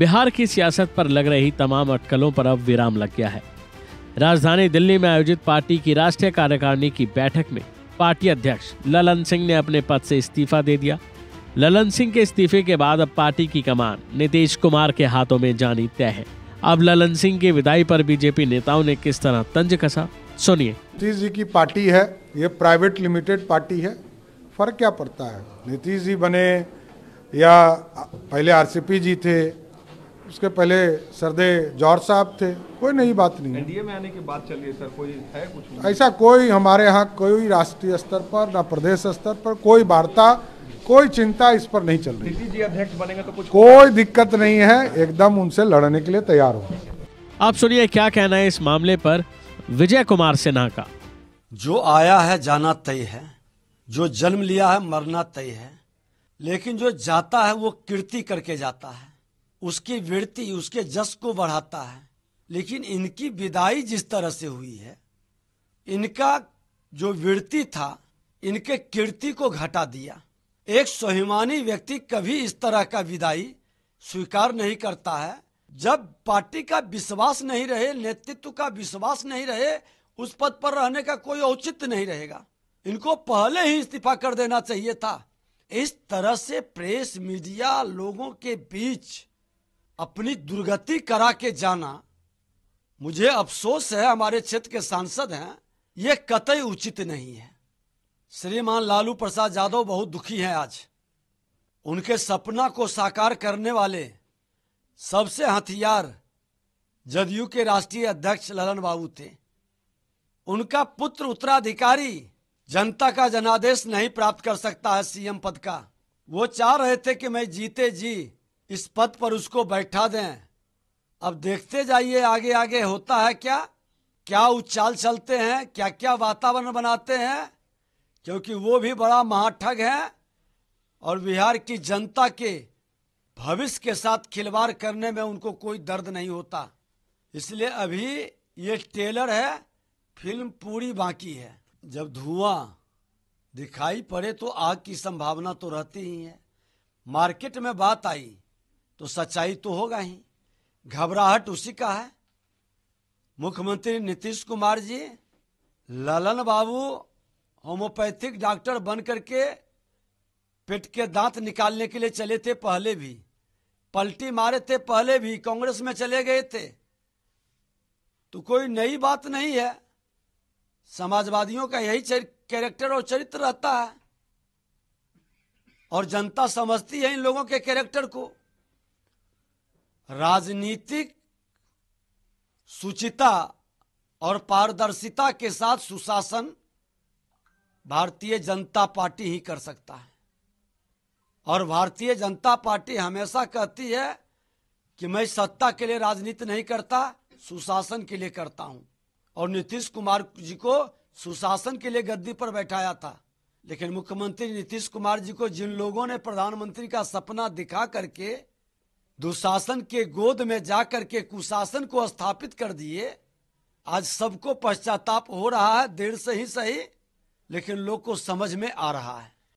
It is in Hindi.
बिहार की सियासत पर लग रही तमाम अटकलों पर अब विराम लग गया है राजधानी दिल्ली में आयोजित पार्टी की राष्ट्रीय कार्यकारिणी की बैठक में पार्टी अध्यक्ष ललन सिंह ने अपने पद से इस्तीफा दे दिया ललन सिंह के इस्तीफे के बाद अब पार्टी की कमान नीतीश कुमार के हाथों में जानी तय है अब ललन सिंह की विदाई पर बीजेपी नेताओं ने किस तरह तंज कसा सुनिए नीतीश जी की पार्टी है ये प्राइवेट लिमिटेड पार्टी है फर्क क्या पड़ता है नीतीश जी बने या पहले आरसीपी जी थे उसके पहले सरदे जॉर्ज साहब थे कोई नई बात नहीं एनडीए में आने की बात चल रही है सर कोई है कुछ ऐसा कोई हमारे यहाँ कोई राष्ट्रीय स्तर पर ना प्रदेश स्तर पर कोई वार्ता कोई चिंता इस पर नहीं चल रही जी अध्यक्ष बनेंगे तो कुछ कोई दिक्कत नहीं है एकदम उनसे लड़ने के लिए तैयार हो आप सुनिए क्या कहना है इस मामले पर विजय कुमार सिन्हा का जो आया है जाना तय है जो जन्म लिया है मरना तय है लेकिन जो जाता है वो कीर्ति करके जाता है उसकी वृत्ति उसके जस को बढ़ाता है लेकिन इनकी विदाई जिस तरह से हुई है इनका जो वृत्ति था इनके कीर्ति को घटा दिया एक स्वाभिमानी व्यक्ति कभी इस तरह का विदाई स्वीकार नहीं करता है जब पार्टी का विश्वास नहीं रहे नेतृत्व का विश्वास नहीं रहे उस पद पर रहने का कोई औचित्य नहीं रहेगा इनको पहले ही इस्तीफा कर देना चाहिए था इस तरह से प्रेस मीडिया लोगों के बीच अपनी दुर्गति करा के जाना मुझे अफसोस है हमारे क्षेत्र के सांसद हैं ये कतई उचित नहीं है श्रीमान लालू प्रसाद यादव बहुत दुखी हैं आज उनके सपना को साकार करने वाले सबसे हथियार जदयू के राष्ट्रीय अध्यक्ष ललन बाबू थे उनका पुत्र उत्तराधिकारी जनता का जनादेश नहीं प्राप्त कर सकता है सीएम पद का वो चाह रहे थे कि मैं जीते जी इस पद पर उसको बैठा दें अब देखते जाइए आगे आगे होता है क्या क्या उच्चाल चलते हैं क्या क्या वातावरण बनाते हैं क्योंकि वो भी बड़ा महाठग है और बिहार की जनता के भविष्य के साथ खिलवाड़ करने में उनको कोई दर्द नहीं होता इसलिए अभी ये ट्रेलर है फिल्म पूरी बाकी है जब धुआं दिखाई पड़े तो आग की संभावना तो रहती ही है मार्केट में बात आई तो सच्चाई तो होगा ही घबराहट उसी का है मुख्यमंत्री नीतीश कुमार जी ललन बाबू होम्योपैथिक डॉक्टर बन करके पेट के दांत निकालने के लिए चले थे पहले भी पलटी मारे थे पहले भी कांग्रेस में चले गए थे तो कोई नई बात नहीं है समाजवादियों का यही कैरेक्टर और चरित्र रहता है और जनता समझती है इन लोगों के कैरेक्टर को राजनीतिक सुचिता और पारदर्शिता के साथ सुशासन भारतीय जनता पार्टी ही कर सकता है और भारतीय जनता पार्टी हमेशा कहती है कि मैं सत्ता के लिए राजनीति नहीं करता सुशासन के लिए करता हूं और नीतीश कुमार जी को सुशासन के लिए गद्दी पर बैठाया था लेकिन मुख्यमंत्री नीतीश कुमार जी को जिन लोगों ने प्रधानमंत्री का सपना दिखा करके दुशासन के गोद में जाकर के कुशासन को स्थापित कर दिए आज सबको पश्चाताप हो रहा है देर से ही सही लेकिन लोग को समझ में आ रहा है